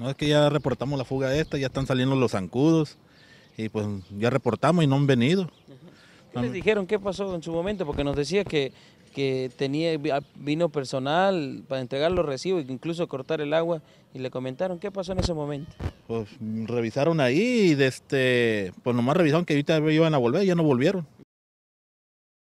No es que ya reportamos la fuga esta, ya están saliendo los zancudos y pues ya reportamos y no han venido. ¿Qué les ah, dijeron qué pasó en su momento? Porque nos decía que, que tenía, vino personal para entregar los recibos, e incluso cortar el agua, y le comentaron qué pasó en ese momento. Pues revisaron ahí y este, pues nomás revisaron que ahorita iban a volver, y ya no volvieron.